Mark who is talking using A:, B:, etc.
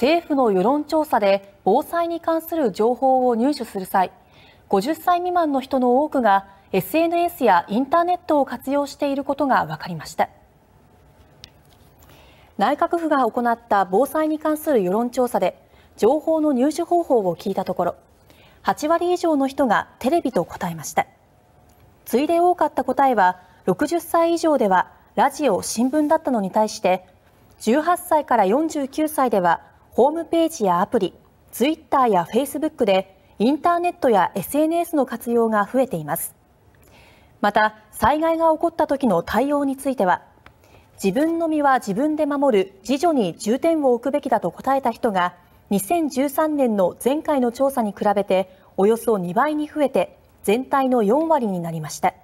A: 政府の世論調査で防災に関する情報を入手する際50歳未満の人の多くが SNS やインターネットを活用していることが分かりました内閣府が行った防災に関する世論調査で情報の入手方法を聞いたところ8割以上の人がテレビと答えました次いで多かった答えは60歳以上ではラジオ新聞だったのに対して18歳から49歳ではホームページやアプリ、ツイッターやフェイスブックでインターネットや SNS の活用が増えています。また、災害が起こった時の対応については、自分の身は自分で守る自助に重点を置くべきだと答えた人が2013年の前回の調査に比べておよそ2倍に増えて全体の4割になりました。